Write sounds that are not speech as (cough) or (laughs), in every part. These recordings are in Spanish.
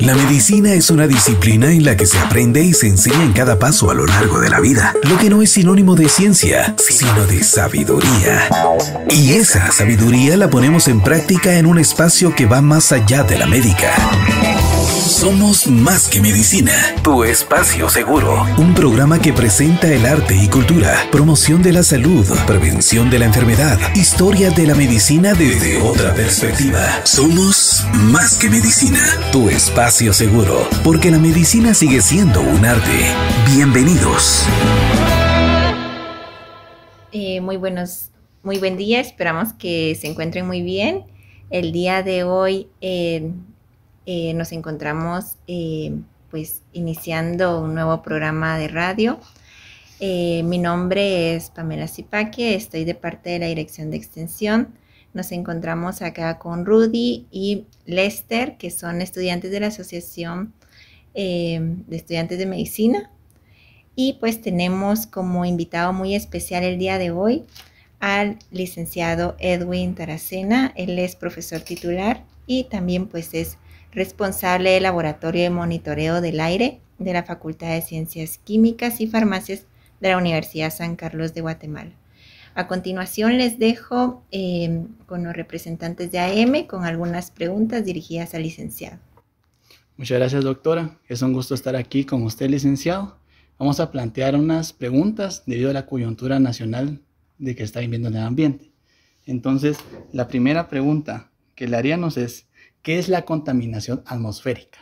La medicina es una disciplina en la que se aprende y se enseña en cada paso a lo largo de la vida, lo que no es sinónimo de ciencia, sino de sabiduría. Y esa sabiduría la ponemos en práctica en un espacio que va más allá de la médica. Somos más que medicina. Tu espacio seguro. Un programa que presenta el arte y cultura, promoción de la salud, prevención de la enfermedad, historia de la medicina desde otra perspectiva. Somos más que medicina. Tu espacio seguro. Porque la medicina sigue siendo un arte. Bienvenidos. Eh, muy buenos, muy buen día. Esperamos que se encuentren muy bien. El día de hoy... Eh, eh, nos encontramos eh, pues iniciando un nuevo programa de radio. Eh, mi nombre es Pamela Zipaque, estoy de parte de la Dirección de Extensión. Nos encontramos acá con Rudy y Lester, que son estudiantes de la Asociación de Estudiantes de Medicina. Y pues tenemos como invitado muy especial el día de hoy al licenciado Edwin Taracena. Él es profesor titular y también pues es responsable del Laboratorio de Monitoreo del Aire de la Facultad de Ciencias Químicas y Farmacias de la Universidad San Carlos de Guatemala. A continuación les dejo em, con los representantes de AM con algunas preguntas dirigidas al licenciado. Muchas gracias doctora, es un gusto estar aquí con usted licenciado. Vamos a plantear unas preguntas debido a la coyuntura nacional de que está viviendo en el ambiente. Entonces, la primera pregunta que le haríamos es, ¿Qué es la contaminación atmosférica?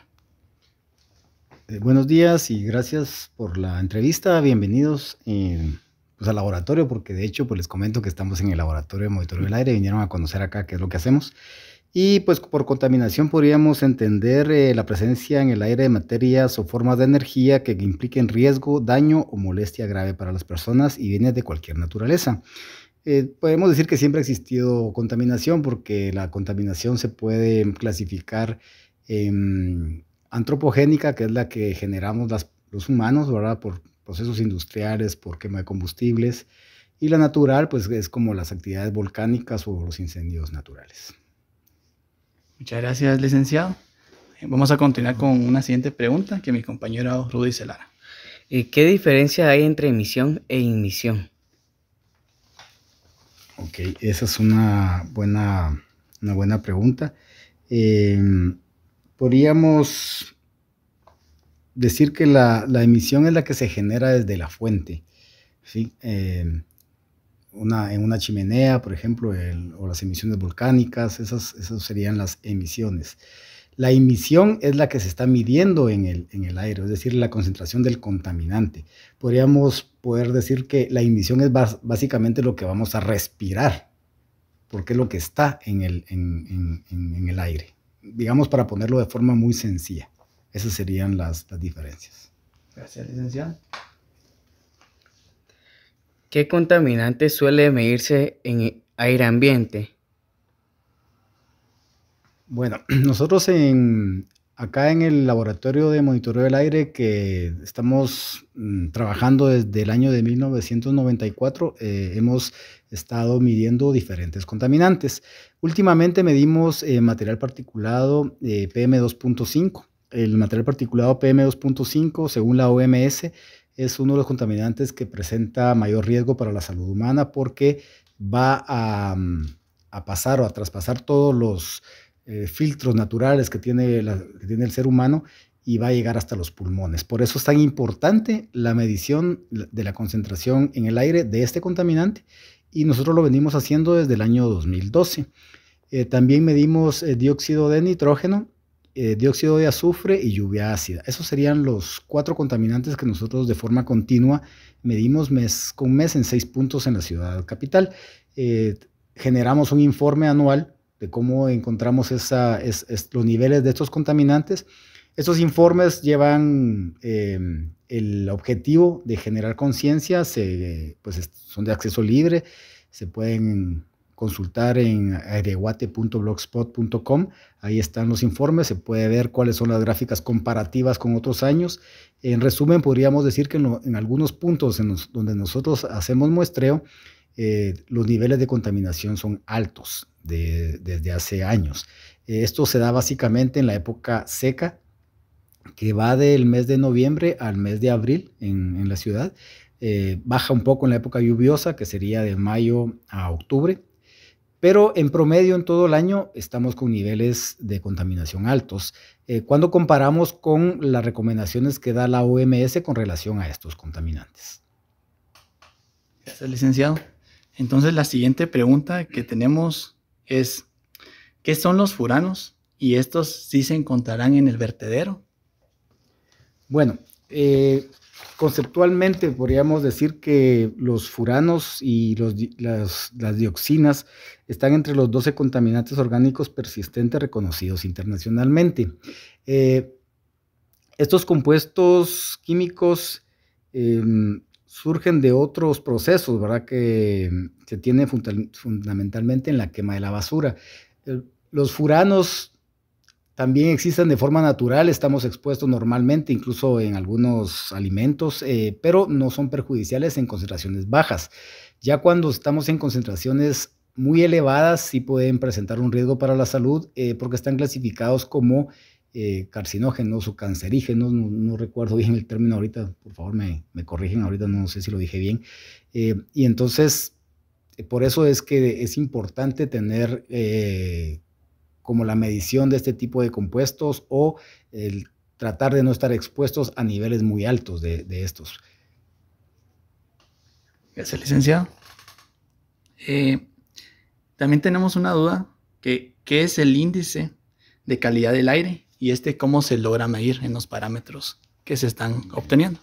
Eh, buenos días y gracias por la entrevista. Bienvenidos eh, pues, al laboratorio, porque de hecho pues les comento que estamos en el laboratorio de monitoreo del aire. Vinieron a conocer acá qué es lo que hacemos. Y pues por contaminación podríamos entender eh, la presencia en el aire de materias o formas de energía que impliquen riesgo, daño o molestia grave para las personas y bienes de cualquier naturaleza. Eh, podemos decir que siempre ha existido contaminación porque la contaminación se puede clasificar antropogénica, que es la que generamos los humanos, Por procesos industriales, por quema de combustibles, y la natural, pues es como las actividades volcánicas o los incendios naturales. Muchas gracias, licenciado. Eh, vamos a continuar con una siguiente pregunta que mi compañero Rudy Celara. Eh, ¿Qué diferencia hay entre emisión e inmisión? Ok, esa es una buena, pregunta. Eh, podríamos decir que la, emisión es la que se genera desde la fuente. Eh, en una chimenea, por ejemplo, o las emisiones volcánicas, esas serían las emisiones. La emisión es la que se está midiendo en el, aire, es decir, la concentración del contaminante. Podríamos poder decir que la emisión es básicamente lo que vamos a respirar, porque es lo que está en el, aire. Digamos, para ponerlo de forma muy sencilla. Esas serían las, las diferencias. Gracias, licenciado. ¿Qué contaminante suele medirse en aire ambiente? Bueno, (clears throat) nosotros acá en el laboratorio de monitoreo del aire que estamos mm, trabajando desde el año de 1994, eh, hemos estado midiendo diferentes contaminantes. Últimamente medimos eh, material particulado eh, PM2.5. El material particulado PM2.5, según la OMS, es uno de los contaminantes que presenta mayor riesgo para la salud humana porque va a mm, pasar o a traspasar todos los eh, filtros naturales que tiene, el ser humano y va a llegar hasta los pulmones. Por eso es tan importante la medición de la concentración en el aire de este contaminante y nosotros lo venimos haciendo desde el año 2012. Eh, también medimos eh, dióxido de nitrógeno, dióxido de azufre y lluvia ácida. Esos serían los cuatro contaminantes que nosotros de forma continua medimos mes con mes en seis puntos en la ciudad capital. generamos un informe anual de cómo encontramos esa, los niveles de estos contaminantes. Estos informes llevan em, el objetivo de generar conciencia, pues son de acceso libre, se pueden consultar en aireguate.blogspot.com. Ahí están los informes, se puede ver cuáles son las gráficas comparativas con otros años. En resumen, podríamos decir que en, en algunos puntos en donde nosotros hacemos muestreo, eh, los niveles de contaminación son altos desde hace años. Eh, esto se da básicamente en la época seca, que va del mes de noviembre al mes de abril en, la ciudad. Eh, baja un poco en la época lluviosa, que sería de mayo a octubre. Pero en promedio en todo el año estamos con niveles de contaminación altos eh, cuando comparamos con las recomendaciones que da la OMS con relación a estos contaminantes. Gracias, licenciado. Entonces la siguiente pregunta que tenemos es, ¿qué son los furanos? ¿Y estos sí se encontrarán en el vertedero? Bueno, eh, conceptualmente podríamos decir que los furanos y las, dioxinas están entre los 12 contaminantes orgánicos persistentes reconocidos internacionalmente. Eh, estos compuestos químicos em, surgen de otros procesos, ¿verdad? Que mm, se tienen fundamentalmente en la quema de la basura. Los furanos también existen de forma natural, estamos expuestos normalmente, incluso en algunos alimentos, eh, pero no son perjudiciales en concentraciones bajas. Ya cuando estamos en concentraciones muy elevadas, sí pueden presentar un riesgo para la salud eh, porque están clasificados como eh, carcinógenos o cancerígenos, no, recuerdo bien el término ahorita, por favor me, corrigen ahorita, no sé si lo dije bien. Eh, y entonces, eh, por eso es que es importante tener como la medición de este tipo de compuestos o el tratar de no estar expuestos a niveles muy altos de, estos. Gracias, licenciado. también tenemos una duda, que, ¿qué es el índice de calidad del aire? y este cómo se logra medir en los parámetros que se están obteniendo.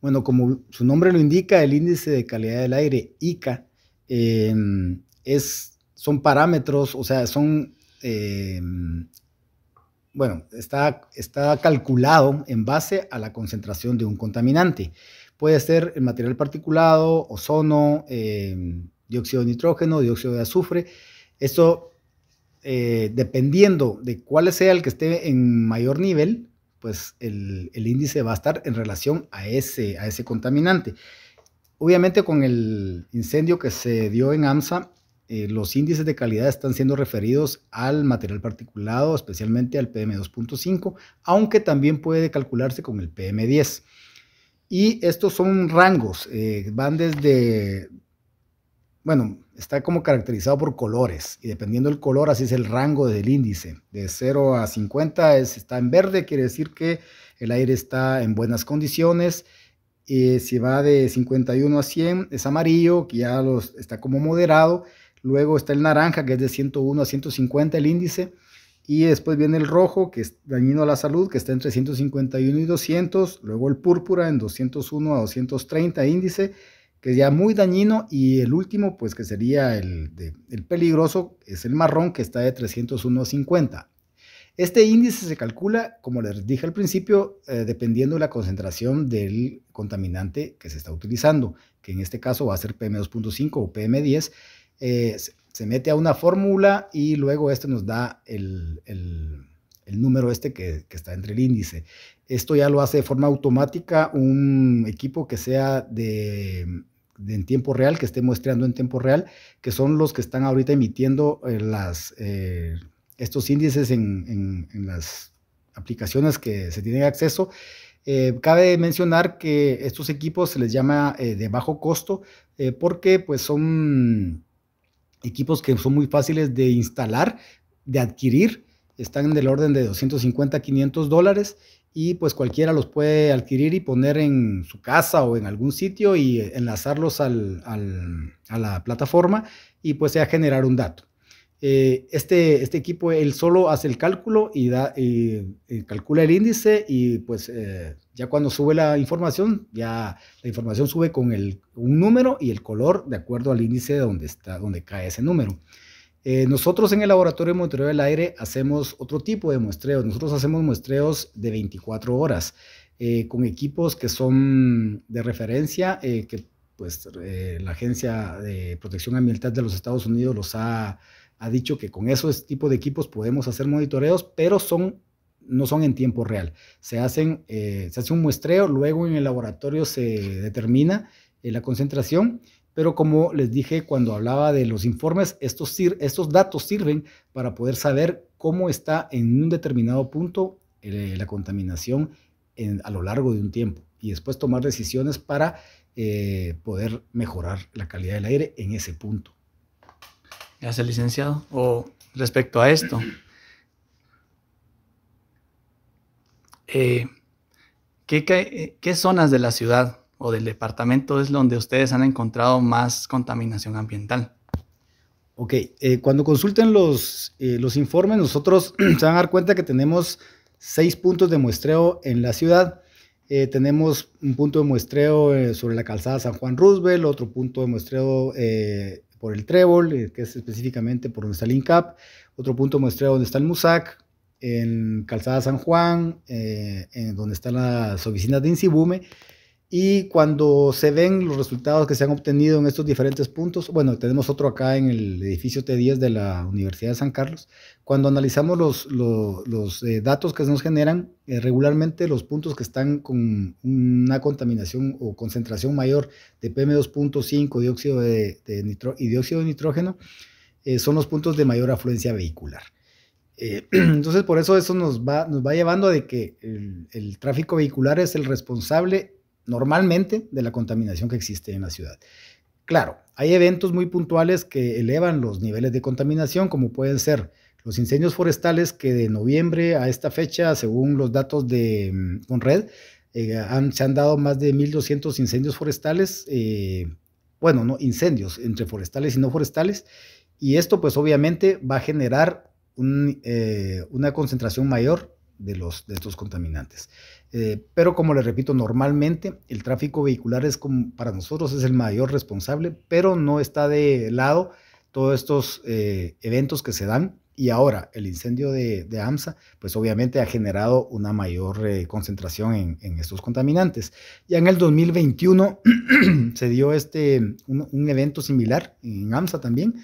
Bueno, como su nombre lo indica, el índice de calidad del aire, ICA, em, es, son parámetros, o sea, son, em, bueno, está, está calculado en base a la concentración de un contaminante. Puede ser el material particulado, ozono, em, dióxido de nitrógeno, dióxido de azufre. Esto eh, dependiendo de cuál sea el que esté en mayor nivel, pues el, índice va a estar en relación a ese, a ese contaminante. Obviamente con el incendio que se dio en AMSA, eh, los índices de calidad están siendo referidos al material particulado, especialmente al PM2.5, aunque también puede calcularse con el PM10. Y estos son rangos, eh, van desde bueno, está como caracterizado por colores y dependiendo del color, así es el rango del índice. De 0 a 50 está en verde, quiere decir que el aire está en buenas condiciones. si va de 51 a 100 es amarillo, que ya los, está como moderado. Luego está el naranja, que es de 101 a 150 el índice. Y después viene el rojo, que es dañino a la salud, que está entre 151 y 200. Luego el púrpura en 201 a 230 índice que es ya muy dañino, y el último, pues que sería el, peligroso, es el marrón, que está de 301,50. Este índice se calcula, como les dije al principio, eh, dependiendo de la concentración del contaminante que se está utilizando, que en este caso va a ser PM2.5 o PM10. Eh, se mete a una fórmula y luego este nos da el, número este que, está entre el índice. Esto ya lo hace de forma automática un equipo que sea de en tiempo real, que esté muestreando en tiempo real, que son los que están ahorita emitiendo eh, eh, estos índices en, las aplicaciones que se tienen acceso. Eh, cabe mencionar que estos equipos se les llama de bajo costo porque pues son equipos que son muy fáciles de instalar, de adquirir, están en el orden de 250 500 dólares y pues cualquiera los puede adquirir y poner en su casa o en algún sitio y enlazarlos al, al, a la plataforma y pues sea generar un dato. Eh, este, este equipo, él solo hace el cálculo y, da, calcula el índice y pues eh, ya cuando sube la información, ya la información sube con el, un número y el color de acuerdo al índice donde, está, donde cae ese número. Eh, nosotros en el Laboratorio de Monitoreo del Aire hacemos otro tipo de muestreos. Nosotros hacemos muestreos de 24 horas eh, con equipos que son de referencia, eh, que pues la Agencia de Protección Ambiental de los Estados Unidos los ha, ha dicho que con esos tipos de equipos podemos hacer monitoreos, pero son no son en tiempo real. Se, hacen, se hace un muestreo, luego en el laboratorio se determina la concentración pero como les dije cuando hablaba de los informes, estos, estos datos sirven para poder saber cómo está en un determinado punto eh, la contaminación a lo largo de un tiempo y después tomar decisiones para eh, poder mejorar la calidad del aire en ese punto. Gracias, licenciado. O respecto a esto, eh, qué zonas de la ciudad o del departamento es donde ustedes han encontrado más contaminación ambiental? Ok, eh, cuando consulten los, eh, informes, nosotros (clears throat) se van a dar cuenta que tenemos seis puntos de muestreo en la ciudad. Eh, tenemos un punto de muestreo sobre la calzada San Juan Roosevelt, otro punto de muestreo por el Trébol, que es específicamente por donde está el INCAP, otro punto de muestreo donde está el MUSAC, en Calzada San Juan, en donde están las oficinas de Incibume. Y cuando se ven los resultados que se han obtenido en estos diferentes puntos, bueno, tenemos otro acá en el edificio T10 de la Universidad de San Carlos, cuando analizamos los, los, eh, datos que se nos generan, eh, regularmente los puntos que están con una contaminación o concentración mayor de PM2.5, dióxido de, y dióxido de nitrógeno, eh, son los puntos de mayor afluencia vehicular. (clears throat) entonces, por eso eso nos va, nos va llevando a de que el, el, tráfico vehicular es el responsable normalmente de la contaminación que existe en la ciudad. Claro, hay eventos muy puntuales que elevan los niveles de contaminación, como pueden ser los incendios forestales que de noviembre a esta fecha, según los datos de Conred, mm, eh, se han dado más de 1.200 incendios forestales, eh, bueno, no incendios entre forestales y no forestales, y esto pues obviamente va a generar eh, una concentración mayor de, los, estos contaminantes. Eh, pero como les repito, normalmente el tráfico vehicular es para nosotros es el mayor responsable, pero no está de lado todos estos eh, eventos que se dan. Y ahora el incendio de, AMSA, pues obviamente ha generado una mayor eh, concentración en, estos contaminantes. Ya en el 2021 (clears throat) se dio este, un, evento similar en AMSA también,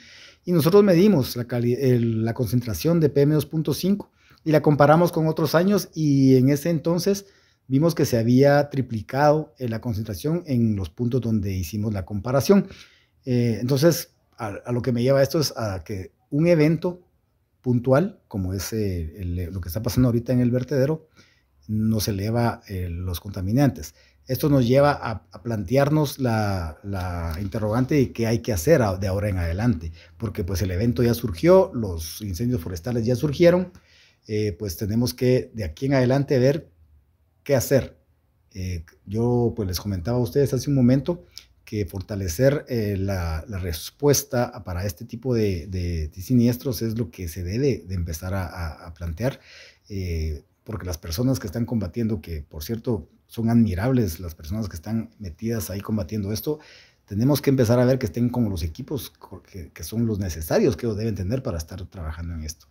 y nosotros medimos la, la concentración de PM2.5 y la comparamos con otros años y en ese entonces vimos que se había triplicado eh, la concentración en los puntos donde hicimos la comparación. Eh, entonces, a, lo que me lleva esto es a que un evento puntual, como es eh, lo que está pasando ahorita en el vertedero, nos eleva los contaminantes. Esto nos lleva a, plantearnos la, la, interrogante de qué hay que hacer de ahora en adelante, porque pues el evento ya surgió, los incendios forestales ya surgieron, eh, pues tenemos que de aquí en adelante ver qué hacer. Eh, yo pues les comentaba a ustedes hace un momento que fortalecer eh, la, respuesta para este tipo de, siniestros es lo que se debe de empezar a, plantear, porque las personas que están combatiendo, que por cierto son admirables las personas que están metidas ahí combatiendo esto, tenemos que empezar a ver que estén con los equipos que, que son los necesarios que deben tener para estar trabajando en esto.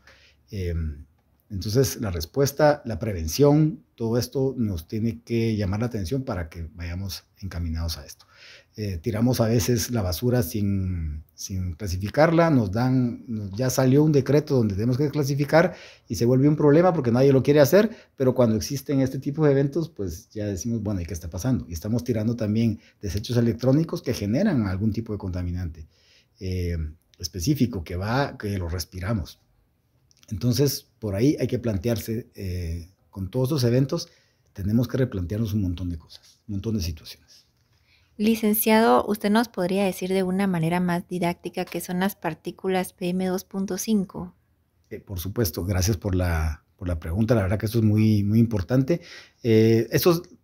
Em, entonces, la respuesta, la prevención, todo esto nos tiene que llamar la atención para que vayamos encaminados a esto. Eh, tiramos a veces la basura sin, clasificarla, nos dan, ya salió un decreto donde tenemos que clasificar y se vuelve un problema porque nadie lo quiere hacer, pero cuando existen este tipo de eventos, pues ya decimos, bueno, ¿y qué está pasando? Y estamos tirando también desechos electrónicos que generan algún tipo de contaminante eh, específico que va, que lo respiramos. Entonces, por ahí hay que plantearse, eh, con todos los eventos, tenemos que replantearnos un montón de cosas, un montón de situaciones. Licenciado, usted nos podría decir de una manera más didáctica qué son las partículas PM2.5. Eh, por supuesto, gracias por la, pregunta. La verdad que eso es muy, muy importante. Eh,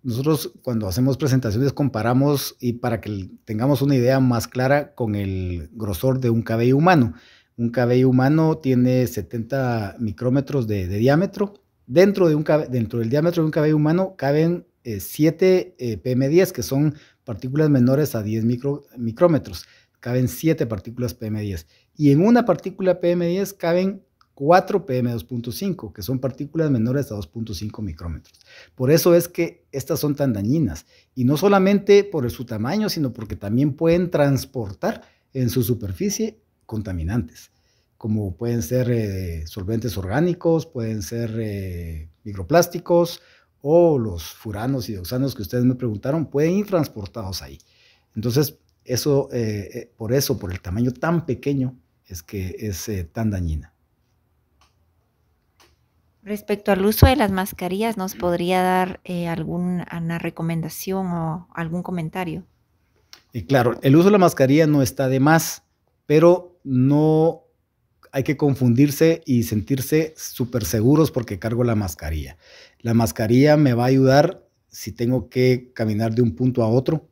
nosotros cuando hacemos presentaciones comparamos y para que tengamos una idea más clara con el grosor de un cabello humano. Un cabello humano tiene 70 micrómetros de, diámetro. Dentro, de un, dentro del diámetro de un cabello humano caben 7 eh, eh, PM10, que son partículas menores a 10 micrómetros. Caben 7 partículas PM10. Y en una partícula PM10 caben 4 PM2.5, que son partículas menores a 2.5 micrómetros. Por eso es que estas son tan dañinas, y no solamente por su tamaño, sino porque también pueden transportar en su superficie contaminantes, como pueden ser eh, solventes orgánicos, pueden ser eh, microplásticos o los furanos y dioxanos que ustedes me preguntaron, pueden ir transportados ahí. Entonces, eso, eh, por eso, por el tamaño tan pequeño, es que es tan dañina. Respecto al uso de las mascarillas, ¿nos podría dar alguna recomendación o algún comentario? Y claro, el uso de la mascarilla no está de más, pero no hay que confundirse y sentirse súper seguros porque cargo la mascarilla. La mascarilla me va a ayudar si tengo que caminar de un punto a otro,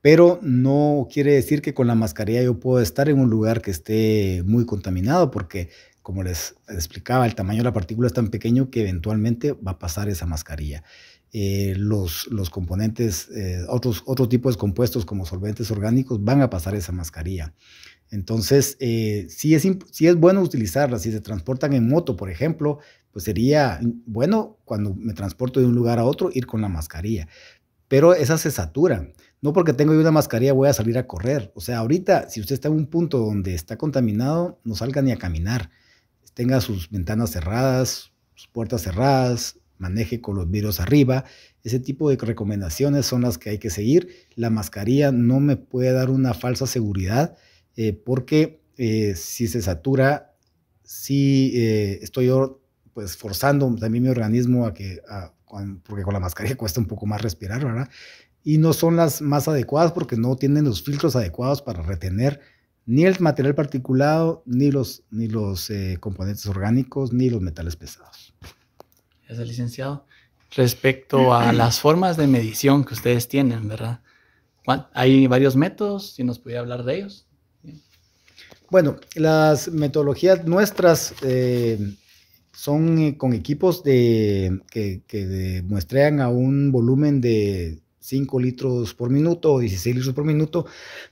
pero no quiere decir que con la mascarilla yo puedo estar en un lugar que esté muy contaminado porque, como les explicaba, el tamaño de la partícula es tan pequeño que eventualmente va a pasar esa mascarilla. Eh, los, componentes, eh, otros, otro de compuestos como solventes orgánicos van a pasar esa mascarilla. Entonces, eh, si es, es bueno utilizarlas. Si se transportan en moto, por ejemplo, pues sería bueno cuando me transporto de un lugar a otro ir con la mascarilla. Pero esas se saturan. No porque tengo yo una mascarilla voy a salir a correr. O sea, ahorita, si usted está en un punto donde está contaminado, no salga ni a caminar. Tenga sus ventanas cerradas, sus puertas cerradas, maneje con los virus arriba. Ese tipo de recomendaciones son las que hay que seguir. La mascarilla no me puede dar una falsa seguridad eh, porque eh, si se satura, si eh, estoy pues forzando también mi organismo a que, porque con la mascarilla (laughs) cuesta un poco más respirar, ¿verdad? Y no son las más adecuadas porque no tienen los filtros adecuados para retener ni el material particulado, ni los, ni los eh, componentes orgánicos, ni los metales pesados. Gracias, licenciado. Respecto a (clears throat) las formas de medición que ustedes tienen, ¿verdad? Hay varios métodos, si nos podía hablar de ellos. Bueno, las metodologías nuestras eh, son eh, con equipos que, muestrean a un volumen de 5 litros por minuto o 16 litros por minuto,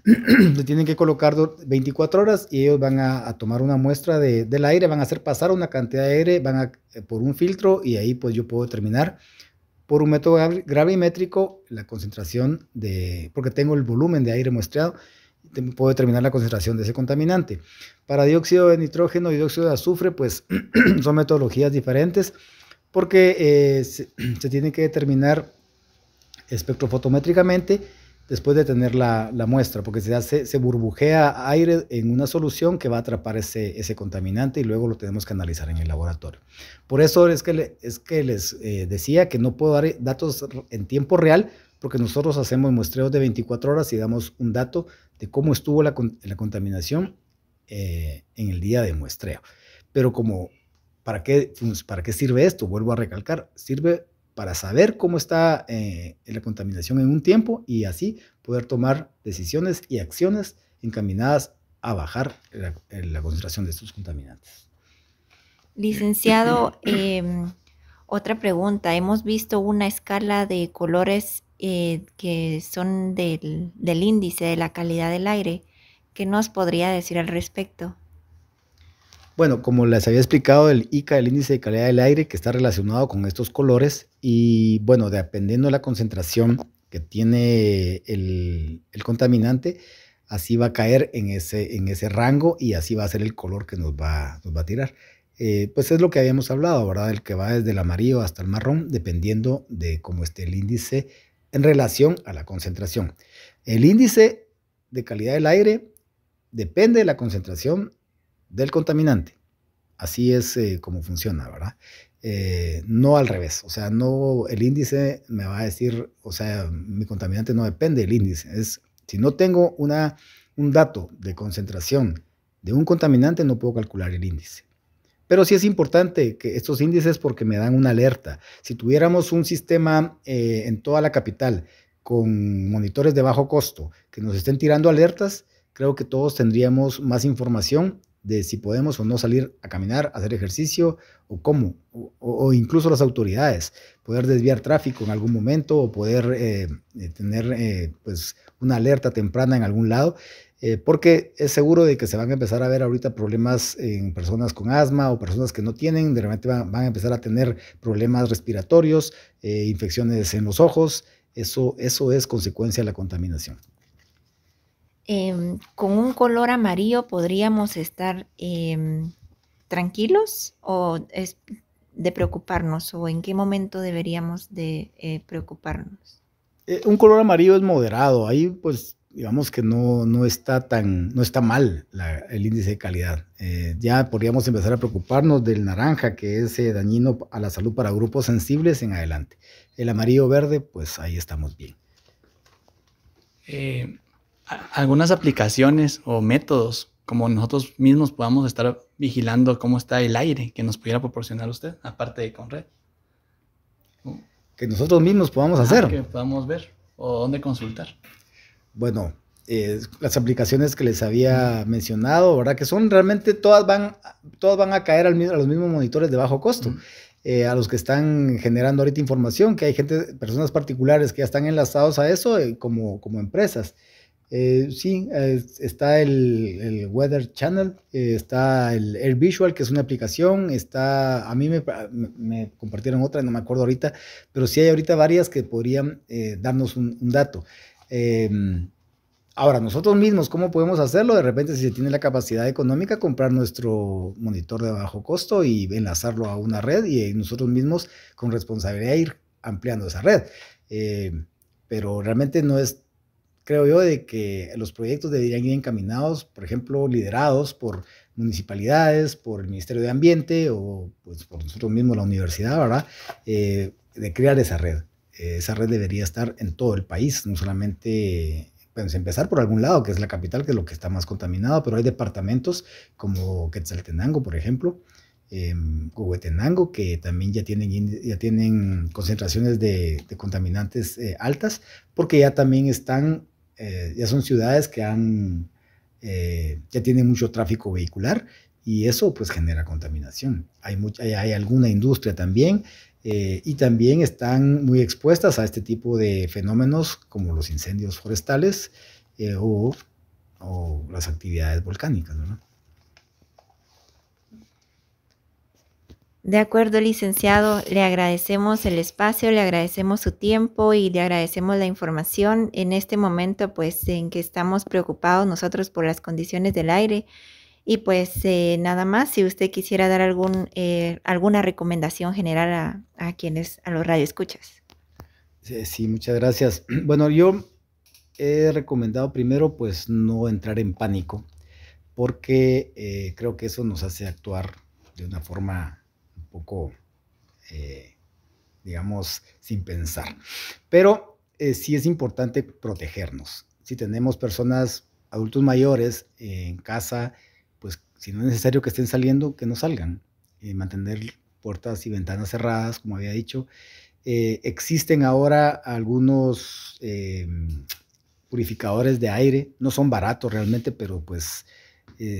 (clears throat) le tienen que colocar 24 horas y ellos van a, tomar una muestra del aire, van a hacer pasar una cantidad de aire, van eh, por un filtro y ahí pues yo puedo determinar por un método gravimétrico la concentración de, porque tengo el volumen de aire muestreado puedo determinar la concentración de ese contaminante. Para dióxido de nitrógeno y dióxido de azufre, pues (clears throat) son metodologías diferentes porque eh, (clears throat) se, tiene que determinar espectrofotométricamente después de tener la, muestra, porque se, se burbujea aire en una solución que va a atrapar ese, contaminante y luego lo tenemos que analizar en el laboratorio. Por eso es que, es que les eh, decía que no puedo dar datos en tiempo real, porque nosotros hacemos muestreos de 24 horas y damos un dato de cómo estuvo la, la contaminación eh, en el día de muestreo. Pero como, ¿para qué, ¿para qué sirve esto? Vuelvo a recalcar, sirve para saber cómo está eh, la contaminación en un tiempo y así poder tomar decisiones y acciones encaminadas a bajar la, concentración de estos contaminantes. Licenciado, em, otra pregunta. Hemos visto una escala de colores eh, que son del, índice de la calidad del aire. ¿Qué nos podría decir al respecto? Bueno, como les había explicado, el ICA, el índice de calidad del aire, que está relacionado con estos colores y bueno, dependiendo de la concentración que tiene el, contaminante, así va a caer en ese, en ese rango y así va a ser el color que nos va, a tirar. Eh, pues es lo que habíamos hablado, ¿verdad? El que va desde el amarillo hasta el marrón, dependiendo de cómo esté el índice en relación a la concentración. El índice de calidad del aire depende de la concentración del contaminante. Así es eh, como funciona, ¿verdad? Eh, no al revés, o sea, no el índice me va a decir, o sea, mi contaminante no depende del índice. Es, si no tengo una, un dato de concentración de un contaminante, no puedo calcular el índice. Pero sí es importante que estos índices porque me dan una alerta. Si tuviéramos un sistema eh, en toda la capital con monitores de bajo costo que nos estén tirando alertas, creo que todos tendríamos más información de si podemos o no salir a caminar, hacer ejercicio o cómo, o, incluso las autoridades, poder desviar tráfico en algún momento o poder eh, eh, tener pues una alerta temprana en algún lado. Eh, porque es seguro de que se van a empezar a ver ahorita problemas en personas con asma o personas que no tienen, de repente van, a empezar a tener problemas respiratorios, eh, infecciones en los ojos, eso, eso es consecuencia de la contaminación. Em, con un color amarillo podríamos estar em, tranquilos o es de preocuparnos o en qué momento deberíamos de eh, preocuparnos? un color amarillo es moderado, ahí pues digamos que no, no está tan, no está mal el índice de calidad. Eh, ya podríamos empezar a preocuparnos del naranja, que es eh, dañino a la salud para grupos sensibles en adelante. El amarillo verde, pues ahí estamos bien. Eh, algunas aplicaciones o métodos, como nosotros mismos podamos estar vigilando cómo está el aire que nos pudiera proporcionar usted, aparte de con red. Que nosotros mismos podamos ah, hacer. que podamos ver o dónde consultar bueno, eh, las aplicaciones que les había mencionado, ¿verdad? Que son realmente todas van, todas van a caer a los mismos monitores de bajo costo. Eh, a los que están generando ahorita información, que hay gente, personas particulares que ya están enlazados a eso eh, como, empresas. sí, está el, Weather Channel, está el Air Visual, que es una aplicación, está, a mí me, compartieron otra, no me acuerdo ahorita, pero sí hay ahorita varias que podrían darnos un, dato. Em, ahora, nosotros mismos, ¿cómo podemos hacerlo? De repente, si se tiene la capacidad económica, comprar nuestro monitor de bajo costo y enlazarlo a una red y eh, nosotros mismos con responsabilidad ir ampliando esa red. Em, pero realmente no es, creo yo, de que los proyectos deberían ir encaminados, por ejemplo, liderados por municipalidades, por el Ministerio de Ambiente o pues, por nosotros mismos, la universidad, ¿verdad? Eh, de crear esa red. Eh, esa red debería estar en todo el país, no solamente pues, empezar por algún lado, que es la capital, que es lo que está más contaminado, pero hay departamentos como Quetzaltenango, por ejemplo, eh, que también ya tienen, ya tienen concentraciones de, contaminantes eh, altas, porque ya también están, eh, ya son ciudades que han, ya tienen mucho tráfico vehicular y eso pues genera contaminación. hay, hay alguna industria también eh, y también están muy expuestas a este tipo de fenómenos como los incendios forestales eh, o, las actividades volcánicas. De acuerdo, licenciado, le agradecemos el espacio, le agradecemos su tiempo y le agradecemos la información en este momento, pues en que estamos preocupados nosotros por las condiciones del aire y pues eh, nada más, si usted quisiera dar algún, eh, alguna recomendación general a, quienes, a los radioescuchas. escuchas. sí, muchas gracias. (clears throat) Bueno, yo he recomendado primero pues no entrar en pánico, porque eh, creo que eso nos hace actuar de una forma un poco, digamos, sin pensar. Pero sí es importante protegernos. Si tenemos personas, adultos mayores en casa, si no es necesario que estén saliendo, que no salgan. Eh, mantener puertas y ventanas cerradas, como había dicho. Eh, existen ahora algunos eh, purificadores de aire, no son baratos realmente, pero pues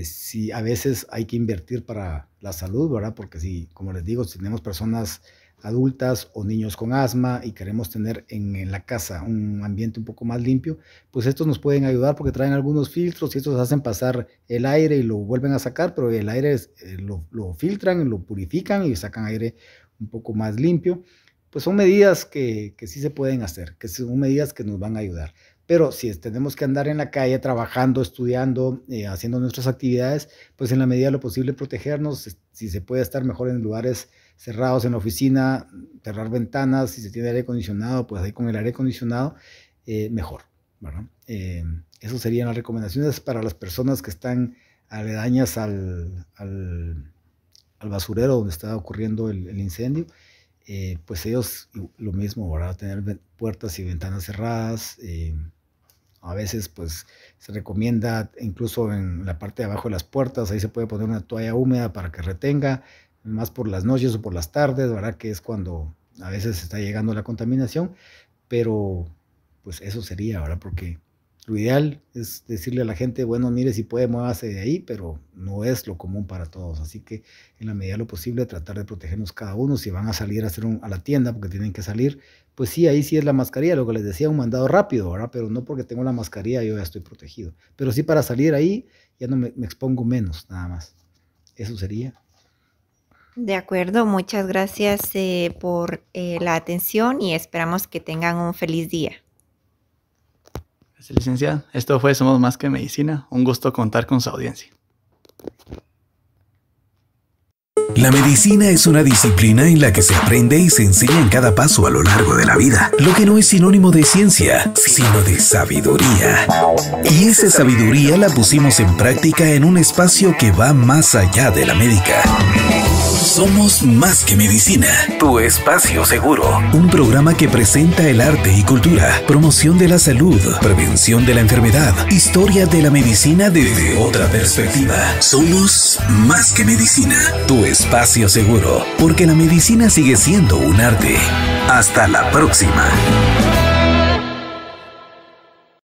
sí, a veces hay que invertir para, la salud, ¿verdad? Porque si, como les digo, si tenemos personas adultas o niños con asma y queremos tener en, la casa un ambiente un poco más limpio, pues estos nos pueden ayudar porque traen algunos filtros y estos hacen pasar el aire y lo vuelven a sacar, pero el aire eh, lo, filtran, lo purifican y sacan aire un poco más limpio. Pues son medidas que sí se pueden hacer, que son medidas que nos van a ayudar pero si tenemos que andar en la calle trabajando, estudiando, eh, haciendo nuestras actividades, pues en la medida de lo posible protegernos, si se puede estar mejor en lugares cerrados, en la oficina, cerrar ventanas, si se tiene aire acondicionado, pues ahí con el aire acondicionado, eh, mejor. ¿verdad? Eh, esas serían las recomendaciones para las personas que están aledañas al, al, basurero donde está ocurriendo el, incendio. pues ellos lo mismo, a Tener puertas y ventanas cerradas, a veces, pues, se recomienda incluso en la parte de abajo de las puertas, ahí se puede poner una toalla húmeda para que retenga, más por las noches o por las tardes, ¿verdad? Que es cuando a veces está llegando la contaminación, pero pues eso sería, ¿verdad? Porque lo ideal es decirle a la gente, bueno, mire si puede, muévase de ahí, pero no es lo común para todos. Así que en la medida de lo posible tratar de protegernos cada uno. Si van a salir a, hacer un, a la tienda porque tienen que salir, pues sí, ahí sí es la mascarilla, lo que les decía, un mandado rápido, ¿verdad? Pero no porque tengo la mascarilla yo ya estoy protegido. Pero sí para salir ahí ya no me, expongo menos, nada más. Eso sería. De acuerdo, muchas gracias eh, por eh, la atención y esperamos que tengan un feliz día licenciada. Esto fue Somos Más que Medicina. Un gusto contar con su audiencia. La medicina es una disciplina en la que se aprende y se enseña en cada paso a lo largo de la vida, lo que no es sinónimo de ciencia, sino de sabiduría. Y esa sabiduría la pusimos en práctica en un espacio que va más allá de la médica. Somos más que medicina. Tu espacio seguro. Un programa que presenta el arte y cultura, promoción de la salud, prevención de la enfermedad, historia de la medicina desde otra perspectiva. Somos más que medicina. Tu espacio seguro. Porque la medicina sigue siendo un arte. Hasta la próxima.